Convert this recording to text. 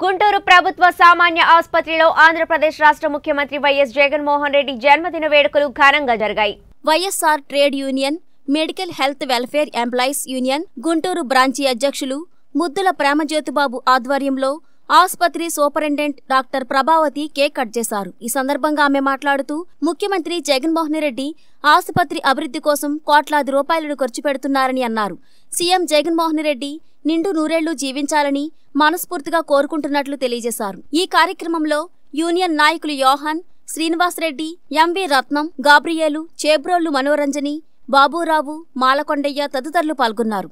గుంటూరు ప్రభుత్వ సామాన్య ఆసుపత్రిలో ఆంధ్రప్రదేశ్ రాష్ట్ర ముఖ్యమంత్రి వైఎస్ జగన్మోహన్ రెడ్డి జన్మదిన వేడుకలు ఘనంగా జరిగాయి YSR trade union medical health welfare employees union Guntur branch అధ్యక్షులు ముద్దుల ప్రేమజ్యోతిబాబు ఆధ్వర్యంలో ఆసుపత్రి superintendent doctor Prabhavathi cake cut చేశారు ఈ సందర్భంగా ఆమె మాట్లాడుతూ ముఖ్యమంత్రి జగన్మోహన్ రెడ్డి ఆసుపత్రి అభివృద్ధి కోసం కోట్లాది రూపాయలను ఖర్చు పెడుతున్నారని అన్నారు సీఎం జగన్మోహన్ రెడ్డి నిండు నూరేళ్లు జీవించాలని మనస్ఫూర్తిగా కోరుకుంటున్నట్లు తెలియజేశారు ఈ కార్యక్రమంలో యూనియన్ నాయకులు యోహన్ శ్రీనివాసరెడ్డి ఎంవీ రత్నం గాబ్రియేలు చేబ్రోళ్లు మనోరంజని బాబూరావు మాలకొండయ్య తదితరులు పాల్గొన్నారు